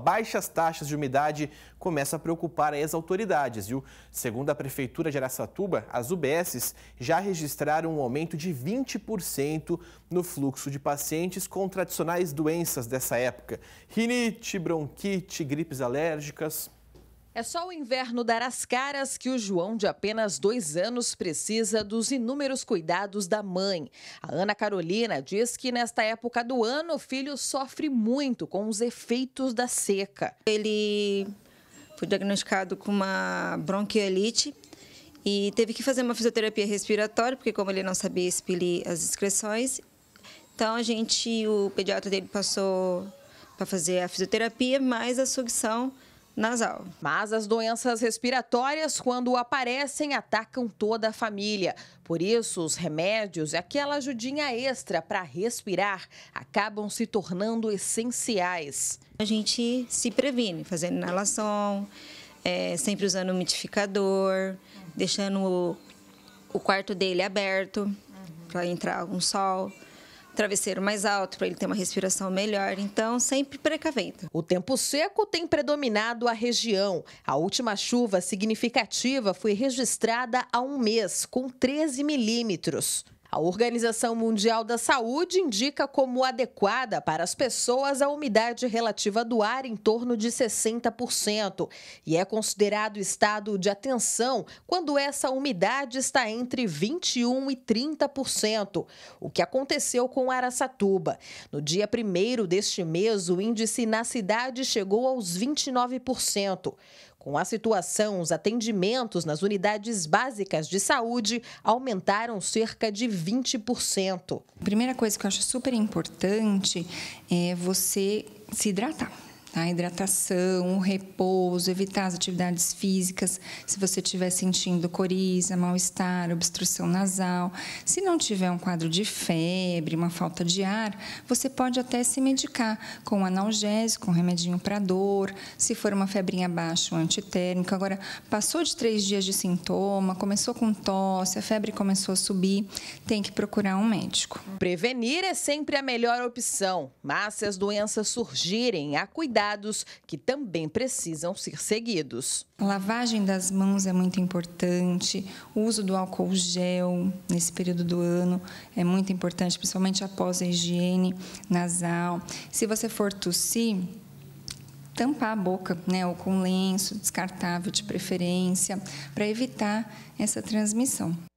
Baixas taxas de umidade começam a preocupar as autoridades, viu? Segundo a Prefeitura de Araçatuba, as UBSs já registraram um aumento de 20% no fluxo de pacientes com tradicionais doenças dessa época. Rinite, bronquite, gripes alérgicas. É só o inverno dar as caras que o João, de apenas dois anos, precisa dos inúmeros cuidados da mãe. A Ana Carolina diz que nesta época do ano o filho sofre muito com os efeitos da seca. Ele foi diagnosticado com uma bronquiolite e teve que fazer uma fisioterapia respiratória, porque como ele não sabia expelir as excreções, então a gente, o pediatra dele passou para fazer a fisioterapia, mais a sucção nasal. Mas as doenças respiratórias, quando aparecem, atacam toda a família. Por isso, os remédios e aquela ajudinha extra para respirar acabam se tornando essenciais. A gente se previne fazendo inalação, é, sempre usando o umidificador, deixando o, o quarto dele aberto para entrar um sol travesseiro mais alto para ele ter uma respiração melhor. Então, sempre precavendo. O tempo seco tem predominado a região. A última chuva significativa foi registrada há um mês, com 13 milímetros. A Organização Mundial da Saúde indica como adequada para as pessoas a umidade relativa do ar em torno de 60% e é considerado estado de atenção quando essa umidade está entre 21 e 30%, o que aconteceu com Araçatuba. No dia 1 deste mês, o índice na cidade chegou aos 29%. Com a situação, os atendimentos nas unidades básicas de saúde aumentaram cerca de 20%. Primeira coisa que eu acho super importante é você se hidratar. A tá? hidratação, o repouso, evitar as atividades físicas, se você estiver sentindo coriza, mal-estar, obstrução nasal. Se não tiver um quadro de febre, uma falta de ar, você pode até se medicar com analgésico, um remedinho para dor, se for uma febrinha baixa, um antitérmico. Agora, passou de três dias de sintoma, começou com tosse, a febre começou a subir, tem que procurar um médico. Prevenir é sempre a melhor opção, mas se as doenças surgirem, há cuidado cuidados que também precisam ser seguidos. A lavagem das mãos é muito importante, o uso do álcool gel nesse período do ano é muito importante, principalmente após a higiene nasal. Se você for tossir, tampar a boca, né, ou com lenço descartável de preferência, para evitar essa transmissão.